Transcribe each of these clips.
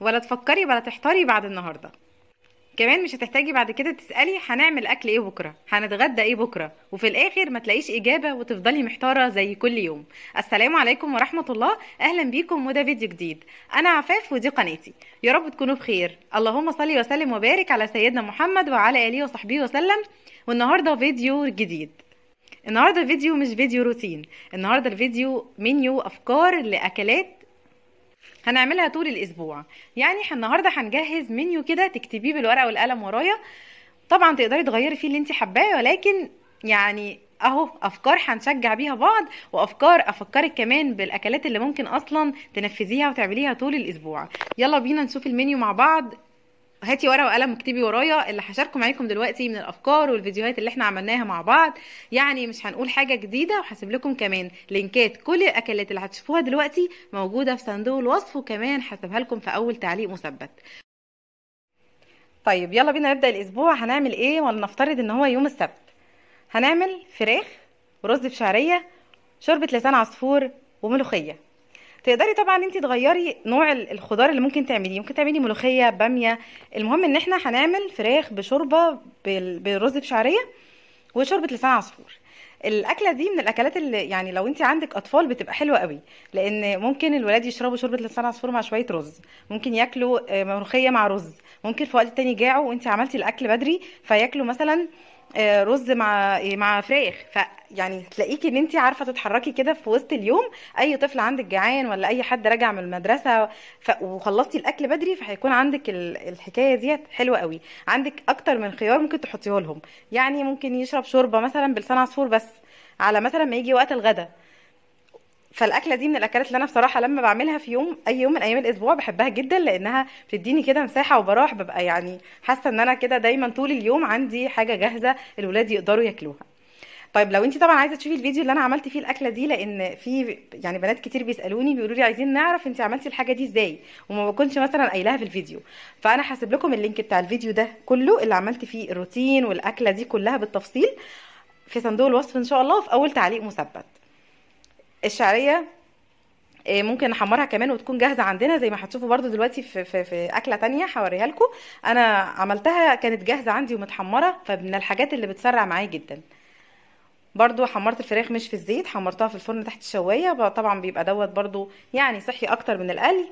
ولا تفكري ولا تحتاري بعد النهارده كمان مش هتحتاجي بعد كده تسالي هنعمل اكل ايه بكره هنتغدى ايه بكره وفي الاخر ما تلاقيش اجابه وتفضلي محتاره زي كل يوم السلام عليكم ورحمه الله اهلا بيكم وده فيديو جديد انا عفاف ودي قناتي يا رب تكونوا بخير اللهم صل وسلم وبارك على سيدنا محمد وعلى اله وصحبه وسلم والنهارده فيديو جديد النهارده الفيديو مش فيديو روتين النهارده الفيديو منيو افكار لاكلات هنعملها طول الاسبوع يعني احنا النهارده هنجهز منيو كده تكتبيه بالورقه والقلم ورايا طبعا تقدري تغيري فيه اللي انت حباه ولكن يعني اهو افكار هنشجع بيها بعض وافكار افكرك كمان بالاكلات اللي ممكن اصلا تنفذيها وتعمليها طول الاسبوع يلا بينا نشوف المنيو مع بعض هاتي ورقه وقلم واكتبي ورايا اللي هشاركه معاكم دلوقتي من الافكار والفيديوهات اللي احنا عملناها مع بعض يعني مش هنقول حاجه جديده وهسيب لكم كمان لينكات كل الاكلات اللي هتشوفوها دلوقتي موجوده في صندوق الوصف وكمان هسيبها لكم في اول تعليق مثبت طيب يلا بينا نبدا الاسبوع هنعمل ايه ولنفترض ان هو يوم السبت هنعمل فراخ ورز بشعريه شوربه لسان عصفور وملوخيه تقدري طبعا انت تغيري نوع الخضار اللي ممكن تعمليه ممكن تعملي ملوخيه باميه المهم ان احنا هنعمل فراخ بشوربه بالرز بشعريه وشوربه لسان عصفور الاكله دي من الاكلات اللي يعني لو انت عندك اطفال بتبقى حلوه قوي لان ممكن الولاد يشربوا شوربه لسان عصفور مع شويه رز ممكن ياكلوا آه، ملوخيه مع رز ممكن في وقت تاني جاعوا وانت عملتي الاكل بدري فياكلوا مثلا آه، رز مع إيه، مع فراخ فيعني تلاقيكي ان انت عارفه تتحركي كده في وسط اليوم اي طفل عندك جعان ولا اي حد راجع من المدرسه ف... وخلصتي الاكل بدري فهيكون عندك الحكايه ديت حلوه قوي عندك اكتر من خيار ممكن تحطيه لهم يعني ممكن يشرب شوربه مثلا بلسان عصفور بس على مثلا ما يجي وقت الغدا فالاكله دي من الاكلات اللي انا بصراحه لما بعملها في يوم اي يوم من ايام الاسبوع بحبها جدا لانها بتديني كده مساحه وبروح ببقى يعني حاسه ان انا كده دايما طول اليوم عندي حاجه جاهزه الولاد يقدروا ياكلوها طيب لو انت طبعا عايزه تشوفي الفيديو اللي انا عملت فيه الاكله دي لان في يعني بنات كتير بيسالوني بيقولوا لي عايزين نعرف انت عملتي الحاجه دي ازاي وما بكونش مثلا قايلاها في الفيديو فانا هسيب لكم اللينك بتاع الفيديو ده كله اللي عملت فيه الروتين والاكله دي كلها بالتفصيل في صندوق الوصف ان شاء الله في اول تعليق مثبت الشعريه آه، ممكن نحمرها كمان وتكون جاهزه عندنا زي ما هتشوفوا برضو دلوقتي في في, في اكله تانية هوريها لكم انا عملتها كانت جاهزه عندي ومتحمره فمن الحاجات اللي بتسرع معايا جدا برضو حمرت الفراخ مش في الزيت حمرتها في الفرن تحت الشوايه طبعا بيبقى دوت برضو يعني صحي اكتر من القلي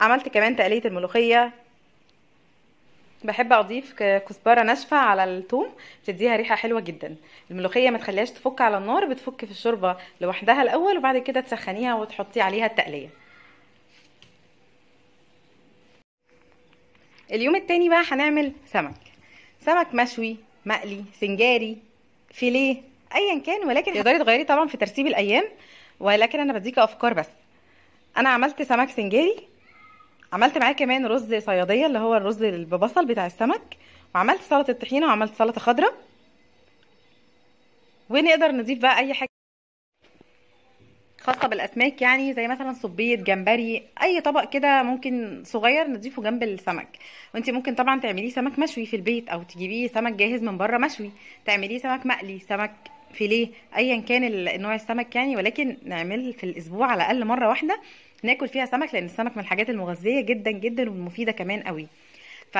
عملت كمان تقليه الملوخيه بحب اضيف كزبره ناشفه على الثوم بتديها ريحه حلوه جدا الملوخيه ما تخليهاش تفك على النار بتفك في الشوربه لوحدها الاول وبعد كده تسخنيها وتحطي عليها التقليه اليوم التاني بقى هنعمل سمك سمك مشوي مقلي سنجاري فيليه ايا كان ولكن تقدري تغيري طبعا في ترتيب الايام ولكن انا بديكي افكار بس انا عملت سمك سنجاري عملت معاه كمان رز صياديه اللي هو الرز ببصل بتاع السمك وعملت سلطه طحينه وعملت سلطه خضراء ونقدر نضيف بقى اي حاجه خاصه بالاسماك يعني زي مثلا صبيه جمبري اي طبق كده ممكن صغير نضيفه جنب السمك وانت ممكن طبعا تعمليه سمك مشوي في البيت او تجيبيه سمك جاهز من بره مشوي تعمليه سمك مقلي سمك فيليه ايا كان نوع السمك يعني ولكن نعمل في الاسبوع على الاقل مره واحده ناكل فيها سمك لان السمك من الحاجات المغذيه جدا جدا والمفيده كمان قوي ف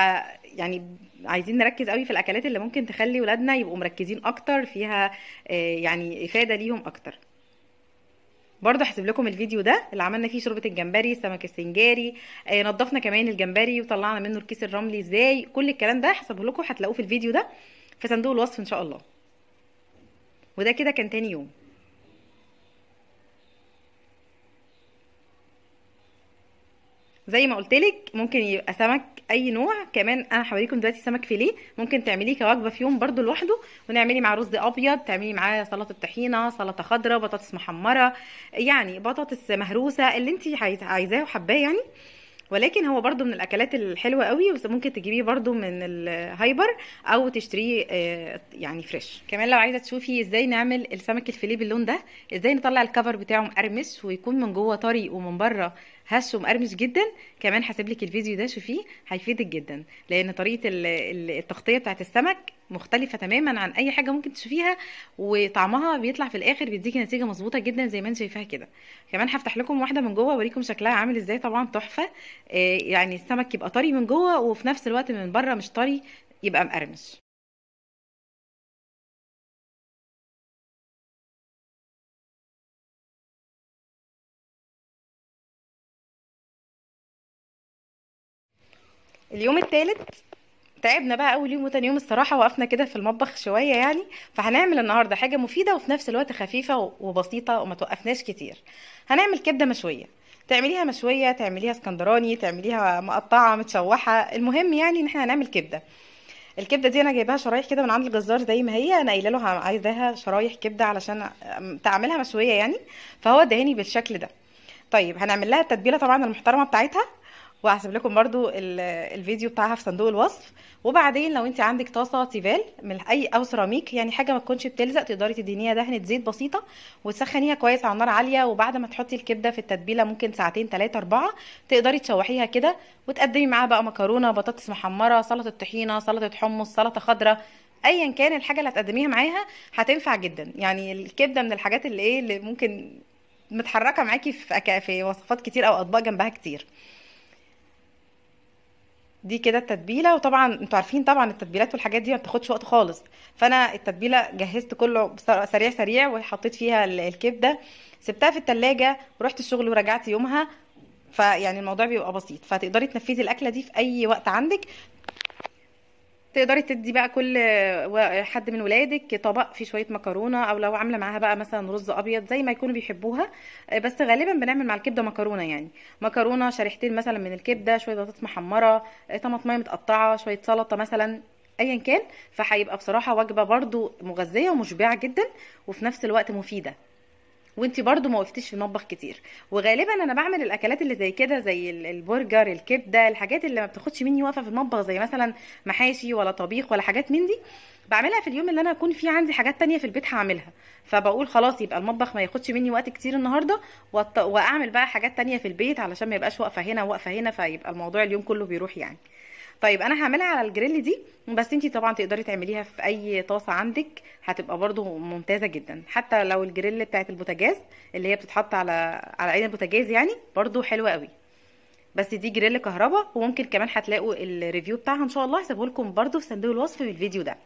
يعني عايزين نركز قوي في الاكلات اللي ممكن تخلي ولادنا يبقوا مركزين اكتر فيها آه، يعني افاده ليهم اكتر برضه هسيب لكم الفيديو ده اللي عملنا فيه شوربه الجمبري السمك السنجاري آه نضفنا كمان الجمبري وطلعنا منه الكيس الرملي ازاي كل الكلام ده هسيبه لكم هتلاقوه في الفيديو ده في صندوق الوصف ان شاء الله وده كده كان تاني يوم زي ما قلت لك ممكن يبقى سمك اي نوع كمان انا هوريكم دلوقتي سمك فيليه ممكن تعمليه كوجبه في يوم برده لوحده ونعملي معاه رز ابيض تعملي معاه سلطه طحينه سلطه خضراء بطاطس محمره يعني بطاطس مهروسه اللي انت عايزاه وحباه يعني ولكن هو برده من الاكلات الحلوه قوي ممكن تجيبيه برده من الهايبر او تشتريه آه، يعني فريش كمان لو عايزه تشوفي ازاي نعمل السمك الفيليه باللون ده ازاي نطلع الكفر بتاعه مقرمش ويكون من جوه طري ومن بره هش ومقرمش جدا كمان هسيب لك الفيديو ده شوفيه هيفيدك جدا لان طريقه التغطيه بتاعه السمك مختلفه تماما عن اي حاجه ممكن تشوفيها وطعمها بيطلع في الاخر بيديكي نتيجه مظبوطه جدا زي ما انت شايفاها كده كمان هفتح لكم واحده من جوه اوريكم شكلها عامل ازاي طبعا تحفه آه، يعني السمك يبقى طري من جوه وفي نفس الوقت من بره مش طري يبقى مقرمش اليوم الثالث تعبنا بقى اول يوم وتاني يوم الصراحه وقفنا كده في المطبخ شويه يعني فهنعمل النهارده حاجه مفيده وفي نفس الوقت خفيفه وبسيطه وما توقفناش كتير هنعمل كبده مشويه تعمليها مشويه تعمليها اسكندراني تعمليها مقطعه متشوحه المهم يعني ان احنا هنعمل كبده الكبده دي انا جايباها شرايح كده من عند الجزار زي ما هي انا قايله له عايزاها شرايح كبده علشان تعملها مشويه يعني فهو ادهاني بالشكل ده طيب هنعمل لها التتبيله طبعا المحترمه بتاعتها وهسيب لكم برضو الفيديو بتاعها في صندوق الوصف وبعدين لو انت عندك طاسه تيفال من اي او سيراميك يعني حاجه ما تكونش بتلزق تقدري تدهنيها دهنه زيت بسيطه وتسخنيها كويس على نار عاليه وبعد ما تحطي الكبده في التتبيله ممكن ساعتين ثلاثه اربعه تقدري تشوحيها كده وتقدمي معاها بقى مكرونه بطاطس محمره سلطه طحينه سلطه حمص سلطه خضراء ايا كان الحاجه اللي هتقدميها معاها هتنفع جدا يعني الكبده من الحاجات اللي ايه اللي ممكن متحركه معاكي في في وصفات كتير او اطباق جنبها كتير دي كده التتبيله وطبعا انتوا عارفين طبعا التتبيلات والحاجات دي ما بتاخدش وقت خالص فانا التتبيله جهزت كله سريع سريع وحطيت فيها الكبده سبتها في التلاجة ورحت الشغل ورجعت يومها فيعني الموضوع بيبقى بسيط فتقدري تنفذي الاكله دي في اي وقت عندك تقدري تدي بقى كل حد من ولادك طبق فيه شويه مكرونه او لو عامله معاها بقى مثلا رز ابيض زي ما يكونوا بيحبوها آه، بس غالبا بنعمل مع الكبده مكرونه يعني مكرونه شريحتين مثلا من الكبده شويه بطاطس محمره آه، طماطميه متقطعه شويه سلطه مثلا ايا كان فهيبقى بصراحه وجبه برده مغذيه ومشبعه جدا وفي نفس الوقت مفيده وانت برضو ما وقفتيش في المطبخ كتير وغالبا انا بعمل الاكلات اللي زي كده زي البرجر الكبده الحاجات اللي ما بتاخدش مني وقفه في المطبخ زي مثلا محاشي ولا طبيخ ولا حاجات من دي بعملها في اليوم اللي انا اكون فيه عندي حاجات تانية في البيت هعملها فبقول خلاص يبقى المطبخ ما ياخدش مني وقت كتير النهارده واعمل بقى حاجات تانية في البيت علشان ما يبقاش واقفه هنا واقفه هنا فيبقى الموضوع اليوم كله بيروح يعني طيب انا هعملها على الجريل دي بس انتي طبعا تقدري تعمليها في اي طاسه عندك هتبقى برضو ممتازه جدا حتى لو الجريل بتاعت البوتاجاز اللي هي بتتحط على على عين البوتاجاز يعني برضو حلوه قوي بس دي جريل كهربا وممكن كمان هتلاقوا الريفيو بتاعها ان شاء الله هسيبه لكم برده في صندوق الوصف في الفيديو ده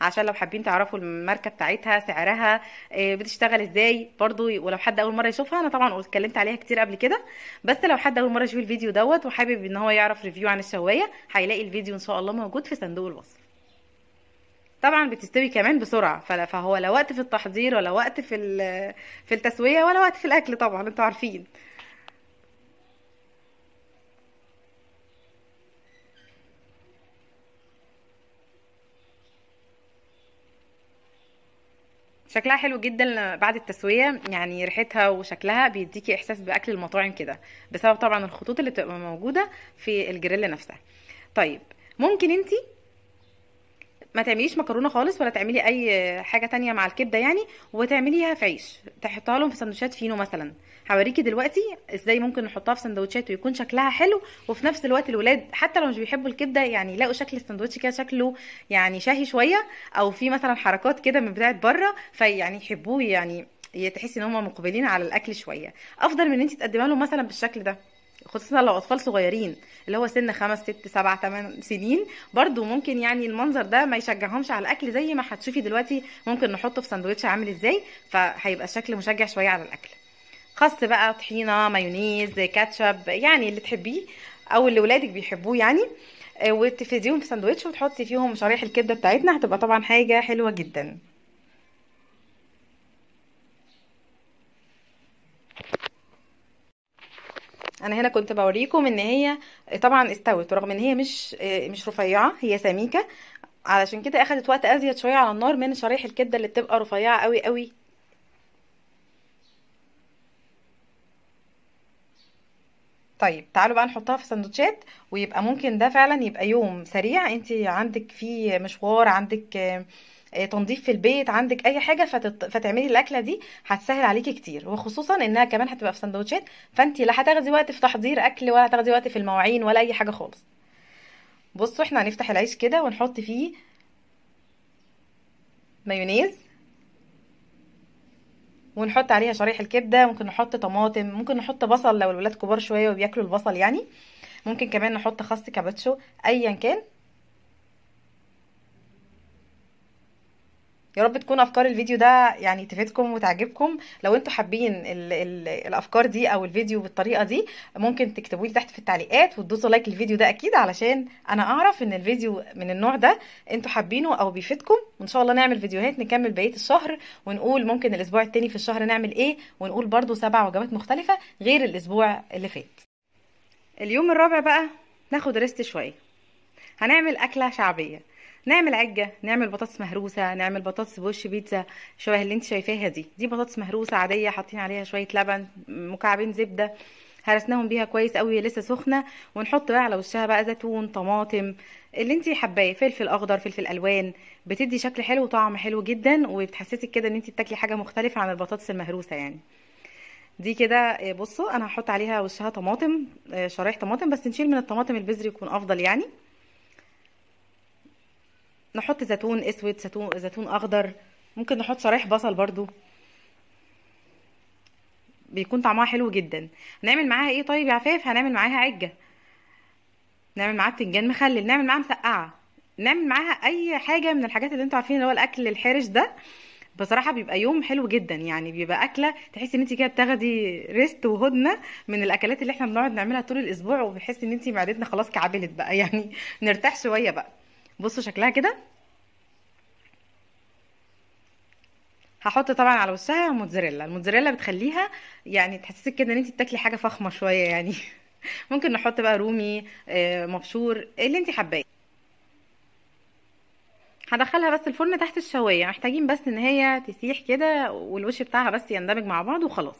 عشان لو حابين تعرفوا الماركه بتاعتها سعرها آه، بتشتغل ازاي برضو ولو حد اول مره يشوفها انا طبعا اتكلمت عليها كتير قبل كده بس لو حد اول مره يشوف الفيديو دوت وحابب ان هو يعرف ريفيو عن الشوايه هيلاقي الفيديو ان شاء الله موجود في صندوق الوصف طبعا بتستوي كمان بسرعه فهو لا وقت في التحضير ولا وقت في في التسويه ولا وقت في الاكل طبعا انتوا عارفين شكلها حلو جدا بعد التسويه يعني ريحتها وشكلها بيديكي احساس باكل المطاعم كده بسبب طبعا الخطوط اللي بتبقى موجوده في الجريل نفسها طيب ممكن انتي ما تعمليش مكرونه خالص ولا تعملي اي حاجه تانية مع الكبده يعني وتعمليها في عيش تحطها لهم في سندوتشات فينو مثلا هوريكي دلوقتي ازاي ممكن نحطها في سندوتشات ويكون شكلها حلو وفي نفس الوقت الولاد حتى لو مش بيحبوا الكبده يعني يلاقوا شكل السندوتش كده شكله يعني شهي شويه او في مثلا حركات كده من بتاعه بره فيعني يحبوه يعني تحسي ان هم مقبلين على الاكل شويه افضل من ان انت تقدمها لهم مثلا بالشكل ده خصوصا لو اطفال صغيرين اللي هو سن خمس ست سبع تمن سنين برضو ممكن يعني المنظر ده ما يشجعهمش على الاكل زي ما هتشوفي دلوقتي ممكن نحطه في سندوتش عامل ازاي فهيبقى الشكل مشجع شويه على الاكل خاص بقى طحينه مايونيز كاتشب يعني اللي تحبيه او اللي ولادك بيحبوه يعني آه، وتفرديهم في سندوتش وتحطي فيهم شرايح الكبده بتاعتنا هتبقى طبعا حاجه حلوه جدا انا هنا كنت بوريكم ان هي طبعا استوت رغم ان هي مش مش رفيعه هي سميكه علشان كده اخدت وقت ازيد شويه على النار من شرايح الكبده اللي بتبقى رفيعه قوي قوي طيب تعالوا بقى نحطها في سندوتشات ويبقى ممكن ده فعلا يبقى يوم سريع انت عندك فيه مشوار عندك آه، تنظيف في البيت عندك اي حاجه فتت... فتعملي الاكله دي هتسهل عليكي كتير وخصوصا انها كمان هتبقى في سندوتشات فانت لا هتاخدي وقت في تحضير اكل ولا هتاخدي وقت في المواعين ولا اي حاجه خالص بصوا احنا هنفتح العيش كده ونحط فيه مايونيز ونحط عليها شرايح الكبده ممكن نحط طماطم ممكن نحط بصل لو الولاد كبار شويه وبياكلوا البصل يعني ممكن كمان نحط خس كابتشو ايا كان يا رب تكون افكار الفيديو ده يعني تفيدكم وتعجبكم لو انتوا حابين ال ال الافكار دي او الفيديو بالطريقه دي ممكن تكتبوا لي تحت في التعليقات وتدوسوا لايك للفيديو ده اكيد علشان انا اعرف ان الفيديو من النوع ده انتوا حابينه او بيفيدكم وان شاء الله نعمل فيديوهات نكمل بقيه الشهر ونقول ممكن الاسبوع التاني في الشهر نعمل ايه ونقول برضو سبع وجبات مختلفه غير الاسبوع اللي فات اليوم الرابع بقى ناخد ريست شويه هنعمل اكله شعبيه نعمل عجه نعمل بطاطس مهروسه نعمل بطاطس بوش بيتزا شبه اللي انت شايفاها دي دي بطاطس مهروسه عاديه حاطين عليها شويه لبن مكعبين زبده هرسناهم بيها كويس قوي لسه سخنه ونحط بقى على وشها بقى زيتون طماطم اللي انت حباه فلفل اخضر فلفل الوان بتدي شكل حلو وطعم حلو جدا وبتحسسك كده ان انت بتاكلي حاجه مختلفه عن البطاطس المهروسه يعني دي كده آه، بصوا انا هحط عليها وشها طماطم آه، شرايح طماطم بس نشيل من الطماطم البذري يكون افضل يعني نحط زيتون اسود زيتون زيتون اخضر ممكن نحط شرايح بصل برضو بيكون طعمها حلو جدا هنعمل معاها ايه طيب يا عفاف هنعمل معاها عجه نعمل معاها بتنجان مخلل نعمل معاها مسقعه نعمل معاها اي حاجه من الحاجات اللي انتوا عارفين اللي هو الاكل الحرش ده بصراحه بيبقى يوم حلو جدا يعني بيبقى اكله تحسي ان انت كده بتاخدي ريست وهدنه من الاكلات اللي احنا بنقعد نعملها طول الاسبوع وبتحسي ان انت معدتنا خلاص كعبلت بقى يعني نرتاح شويه بقى بصوا شكلها كده هحط طبعا على وشها موتزاريلا الموتزاريلا بتخليها يعني تحسسك كده ان انت بتاكلي حاجه فخمه شويه يعني ممكن نحط بقى رومي آه، مبشور اللي انت حباه هدخلها بس الفرن تحت الشوايه محتاجين بس ان هي تسيح كده والوش بتاعها بس يندمج مع بعض وخلاص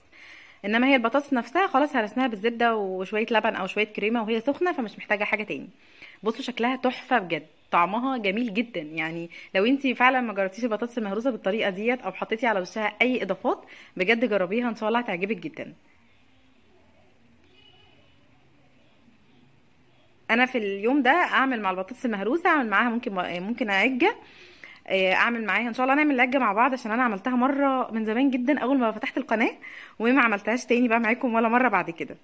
انما هي البطاطس نفسها خلاص هرسناها بالزبده وشويه لبن او شويه كريمه وهي سخنه فمش محتاجه حاجه تاني بصوا شكلها تحفه بجد طعمها جميل جدا يعني لو انت فعلا ما جربتيش البطاطس المهروسه بالطريقه ديت او حطيتي على وشها اي اضافات بجد جربيها ان شاء الله هتعجبك جدا انا في اليوم ده اعمل مع البطاطس المهروسه اعمل معاها ممكن ممكن عجه آه، اعمل معاها ان شاء الله نعمل لجه مع بعض عشان انا عملتها مره من زمان جدا اول ما فتحت القناه وما عملتهاش تاني بقى معاكم ولا مره بعد كده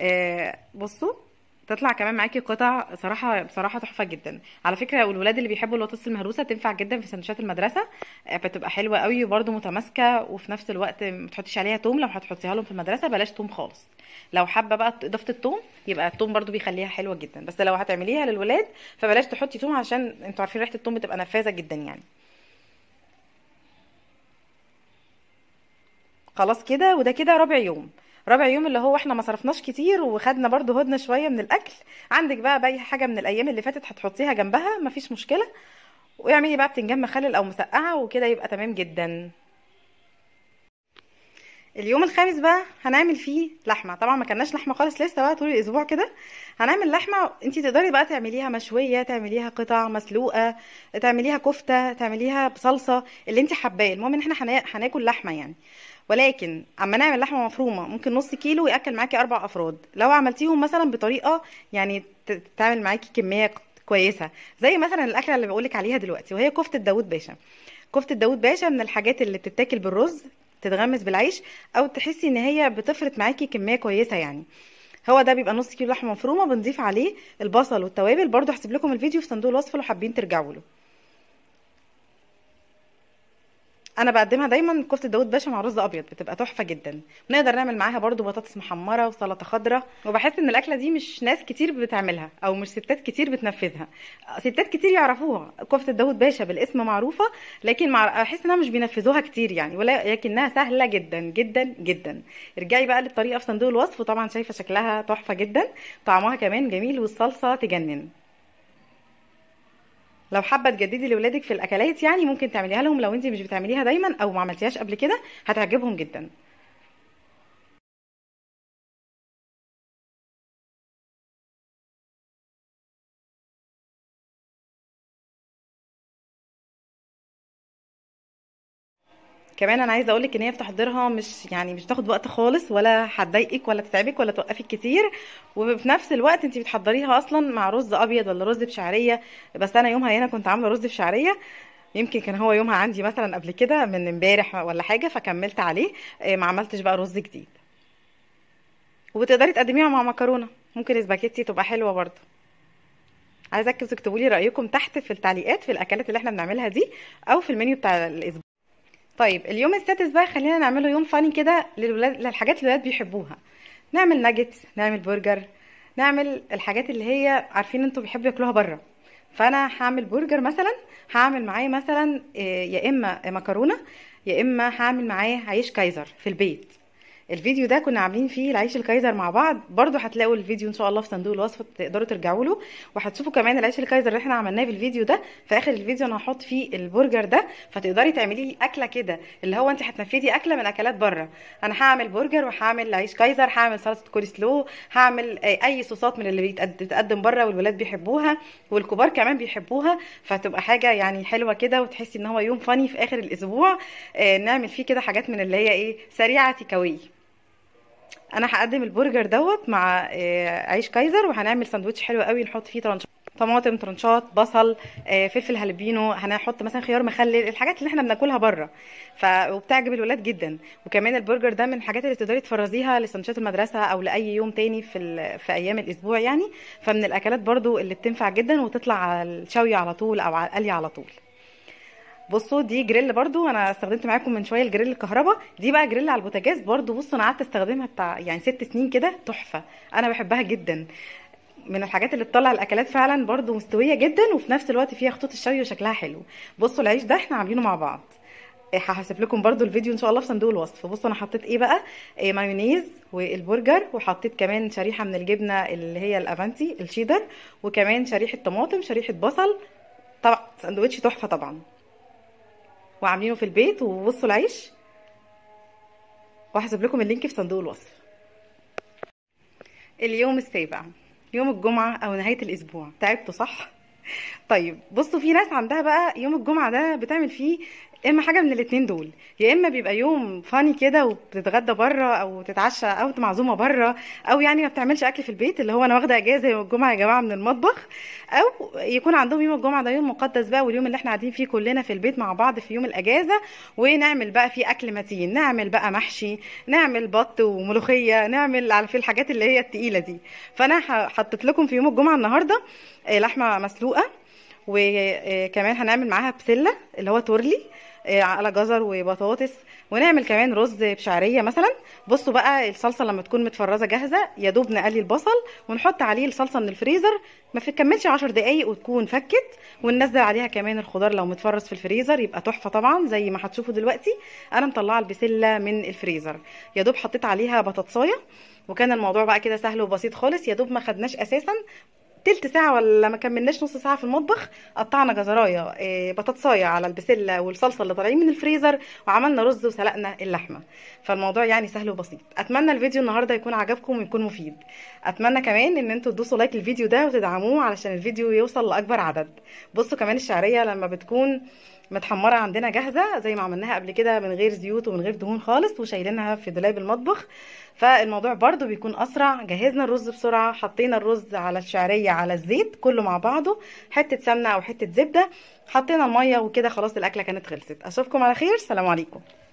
آه، بصوا تطلع كمان معاكي قطع صراحه بصراحه تحفه جدا على فكره والولاد اللي بيحبوا الوطاس المهروسه تنفع جدا في سندوتشات المدرسه آه، بتبقى حلوه قوي وبرده متماسكه وفي نفس الوقت ما تحطيش عليها توم لو هتحطيها لهم في المدرسه بلاش توم خالص لو حابه بقى اضافه التوم يبقى التوم برده بيخليها حلوه جدا بس لو هتعمليها للولاد فبلاش تحطي توم عشان انتوا عارفين ريحه التوم بتبقى نفاذه جدا يعني خلاص كده وده كده ربع يوم رابع يوم اللي هو احنا ما صرفناش كتير وخدنا برضو هدنه شويه من الاكل عندك بقى باي حاجه من الايام اللي فاتت هتحطيها جنبها مفيش مشكله واعملي بقى بتنجان مخلل او مسقعه وكده يبقى تمام جدا اليوم الخامس بقى هنعمل فيه لحمه طبعا ما كناش لحمه خالص لسه بقى طول الاسبوع كده هنعمل لحمه انت تقدري بقى تعمليها مشويه تعمليها قطع مسلوقه تعمليها كفته تعمليها بصلصه اللي انت حباه المهم ان احنا هناكل لحمه يعني ولكن اما نعمل لحمه مفرومه ممكن نص كيلو ياكل معاكي اربع افراد لو عملتيهم مثلا بطريقه يعني تعمل معاكي كميه كويسه زي مثلا الاكله اللي بقولك عليها دلوقتي وهي كفته داوود باشا كفته داوود باشا من الحاجات اللي بتتاكل بالرز تتغمس بالعيش او تحسي ان هي بتفرط معاكي كميه كويسه يعني هو ده بيبقى نص كيلو لحمه مفرومه بنضيف عليه البصل والتوابل برضو هسيب لكم الفيديو في صندوق الوصف لو حابين ترجعوا له انا بقدمها دايما كفته داوود باشا مع رز ابيض بتبقى تحفه جدا نقدر نعمل معاها برضو بطاطس محمره وسلطه خضراء وبحس ان الاكله دي مش ناس كتير بتعملها او مش ستات كتير بتنفذها ستات كتير يعرفوها كفته داوود باشا بالاسم معروفه لكن مع... احس انها مش بينفذوها كتير يعني ولكنها سهله جدا جدا جدا ارجعي بقى للطريقه في صندوق الوصف وطبعا شايفه شكلها تحفه جدا طعمها كمان جميل والصلصه تجنن لو حابه تجددي لاولادك في الاكلات يعني ممكن تعمليها لهم لو انت مش بتعمليها دايما او ما عملتيهاش قبل كده هتعجبهم جدا كمان انا عايزه اقولك ان هي في تحضيرها مش يعني مش تاخد وقت خالص ولا هتضايقك ولا تتعبك ولا توقفي كتير وفي نفس الوقت انت بتحضريها اصلا مع رز ابيض ولا رز بشعريه بس انا يومها هنا كنت عامله رز بشعريه يمكن كان هو يومها عندي مثلا قبل كده من امبارح ولا حاجه فكملت عليه آه، ما عملتش بقى رز جديد وتقدري تقدميها مع مكرونه ممكن سباكيتي تبقى حلوه برده عايزاكم تكتبوا لي رايكم تحت في التعليقات في الاكلات اللي احنا بنعملها دي او في المنيو بتاع الاسبوع طيب اليوم السادس بقى خلينا نعمله يوم فاني كده للولاد للحاجات اللي الولاد بيحبوها نعمل ناجتس نعمل برجر نعمل الحاجات اللي هي عارفين انتوا بيحبوا ياكلوها بره فانا هعمل برجر مثلا هعمل معاه مثلا آه، يا اما مكرونه يا اما هعمل معاه عيش كايزر في البيت الفيديو ده كنا عاملين فيه العيش الكايزر مع بعض برضو هتلاقوا الفيديو ان شاء الله في صندوق الوصف تقدروا ترجعوا له وهتشوفوا كمان العيش الكايزر اللي احنا عملناه في الفيديو ده في اخر الفيديو انا هحط فيه البرجر ده فتقدري تعملي لي اكله كده اللي هو انت هتنفذي اكله من اكلات بره انا هعمل برجر وهعمل عيش كايزر هعمل سلطه كوري سلو هعمل آه، اي صوصات من اللي بتتقدم بره والولاد بيحبوها والكبار كمان بيحبوها فتبقى حاجه يعني حلوه كده وتحسي ان هو يوم فاني في اخر الاسبوع آه، نعمل فيه كده حاجات من اللي هي ايه سريعه تكاويه انا هقدم البرجر دوت مع آه، عيش كايزر وهنعمل ساندوتش حلو قوي نحط فيه طرنشات طماطم ترنشات بصل آه، فلفل هالبينو هنحط مثلا خيار مخلل الحاجات اللي احنا بناكلها بره ف... وبتعجب الولاد جدا وكمان البرجر ده من الحاجات اللي تقدري تفرزيها لسندوتشات المدرسه او لاي يوم تاني في ال... في ايام الاسبوع يعني فمن الاكلات برضو اللي بتنفع جدا وتطلع على الشوي على طول او على القلي على طول بصوا دي جريل برضو انا استخدمت معاكم من شويه الجريل الكهرباء دي بقى جريل على البوتاجاز برضو بصوا انا قعدت استخدمها بتاع يعني ست سنين كده تحفه انا بحبها جدا من الحاجات اللي بتطلع الاكلات فعلا برضو مستويه جدا وفي نفس الوقت فيها خطوط الشوي وشكلها حلو بصوا العيش ده احنا عاملينه مع بعض هسيب إيه، لكم برضو الفيديو ان شاء الله في صندوق الوصف بصوا انا حطيت ايه بقى إيه، مايونيز والبرجر وحطيت كمان شريحه من الجبنه اللي هي الافانتي الشيدر وكمان شريحه طماطم شريحه بصل طبعا سندوتش تحفه طبعا وعاملينه في البيت وبصوا العيش وهحسب لكم اللينك في صندوق الوصف اليوم السابع يوم الجمعة أو نهاية الأسبوع تعبتوا صح؟ طيب بصوا في ناس عندها بقى يوم الجمعه ده بتعمل فيه اما حاجه من الاتنين دول يا اما بيبقى يوم فاني كده وبتتغدى بره او تتعشى او معزومه بره او يعني ما بتعملش اكل في البيت اللي هو انا واخده اجازه يوم الجمعه يا جماعه من المطبخ او يكون عندهم يوم الجمعه ده يوم مقدس بقى واليوم اللي احنا قاعدين فيه كلنا في البيت مع بعض في يوم الاجازه ونعمل بقى فيه اكل متين نعمل بقى محشي نعمل بط وملوخيه نعمل على في الحاجات اللي هي التقيله دي فانا حطيت لكم في يوم الجمعه النهارده آه، لحمه مسلوقه وكمان هنعمل معاها بسله اللي هو تورلي آه، على جزر وبطاطس ونعمل كمان رز بشعريه مثلا بصوا بقى الصلصه لما تكون متفرزه جاهزه يا دوب نقلي البصل ونحط عليه الصلصه من الفريزر ما تكملش 10 دقائق وتكون فكت وننزل عليها كمان الخضار لو متفرز في الفريزر يبقى تحفه طبعا زي ما هتشوفوا دلوقتي انا مطلعه البسله من الفريزر يا دوب حطيت عليها بطاطسايه وكان الموضوع بقى كده سهل وبسيط خالص يا دوب ما خدناش اساسا تلت ساعه ولا ما كملناش نص ساعه في المطبخ قطعنا جزرايه آه، بطاطسايه على البسله والصلصه اللي طالعين من الفريزر وعملنا رز وسلقنا اللحمه فالموضوع يعني سهل وبسيط اتمنى الفيديو النهارده يكون عجبكم ويكون مفيد اتمنى كمان ان انتوا تدوسوا لايك الفيديو ده وتدعموه علشان الفيديو يوصل لاكبر عدد بصوا كمان الشعريه لما بتكون متحمره عندنا جاهزه زي ما عملناها قبل كده من غير زيوت ومن غير دهون خالص وشايلينها في دولاب المطبخ فالموضوع برده بيكون اسرع جهزنا الرز بسرعه حطينا الرز على الشعريه على الزيت كله مع بعضه حته سمنه او حته زبده حطينا الميه وكده خلاص الاكله كانت خلصت اشوفكم على خير سلام عليكم